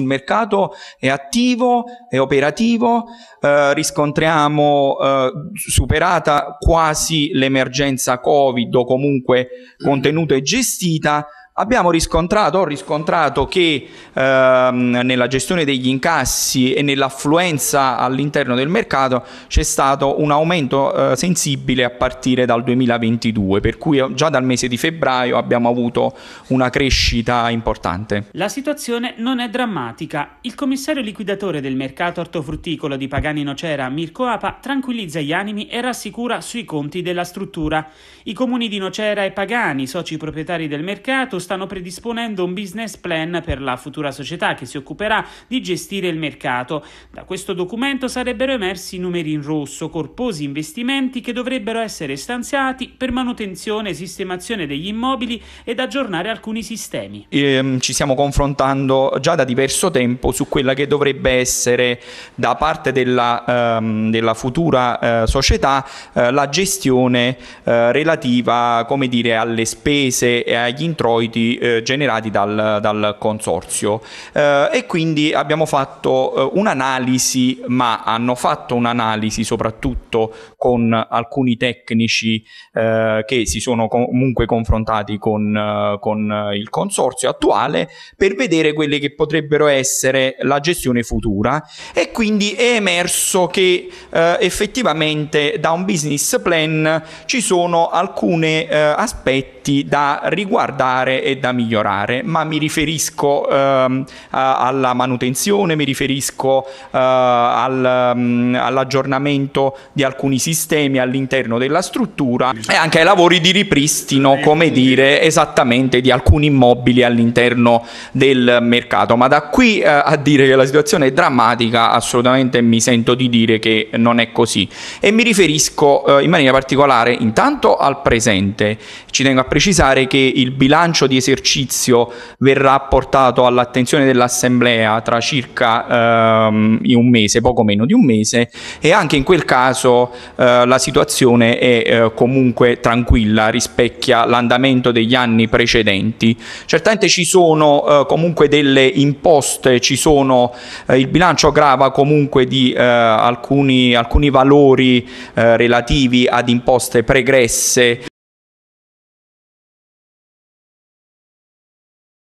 Il mercato è attivo, è operativo, eh, riscontriamo eh, superata quasi l'emergenza Covid o comunque mm-hmm. contenuta e gestita, Abbiamo riscontrato, ho riscontrato che ehm, nella gestione degli incassi e nell'affluenza all'interno del mercato c'è stato un aumento eh, sensibile a partire dal 2022, per cui eh, già dal mese di febbraio abbiamo avuto una crescita importante. La situazione non è drammatica. Il commissario liquidatore del mercato ortofrutticolo di Pagani Nocera, Mirko Apa, tranquillizza gli animi e rassicura sui conti della struttura. I comuni di Nocera e Pagani, soci proprietari del mercato, stanno predisponendo un business plan per la futura società che si occuperà di gestire il mercato. Da questo documento sarebbero emersi numeri in rosso, corposi investimenti che dovrebbero essere stanziati per manutenzione e sistemazione degli immobili ed aggiornare alcuni sistemi. Eh, ci stiamo confrontando già da diverso tempo su quella che dovrebbe essere da parte della, ehm, della futura eh, società eh, la gestione eh, relativa come dire, alle spese e agli introiti introiti eh, generati dal, dal consorzio eh, e quindi abbiamo fatto eh, un'analisi, ma hanno fatto un'analisi soprattutto con alcuni tecnici eh, che si sono comunque confrontati con, eh, con il consorzio attuale per vedere quelle che potrebbero essere la gestione futura e quindi è emerso che eh, effettivamente da un business plan ci sono alcuni eh, aspetti aspetti da riguardare e da migliorare, ma mi riferisco ehm, alla manutenzione, mi riferisco eh, al, mm, all'aggiornamento di alcuni sistemi all'interno della struttura e anche ai lavori di ripristino, come dire, esattamente di alcuni immobili all'interno del mercato. Ma da qui eh, a dire che la situazione è drammatica, assolutamente mi sento di dire che non è così. E mi riferisco eh, in maniera particolare intanto al presente, ci tengo a precisare che il bilancio di esercizio verrà portato all'attenzione dell'Assemblea tra circa ehm, un mese, poco meno di un mese, e anche in quel caso eh, la situazione è eh, comunque tranquilla, rispecchia l'andamento degli anni precedenti. Certamente ci sono eh, comunque delle imposte, sono, eh, il bilancio grava comunque di eh, alcuni, alcuni, valori eh, relativi ad imposte pregresse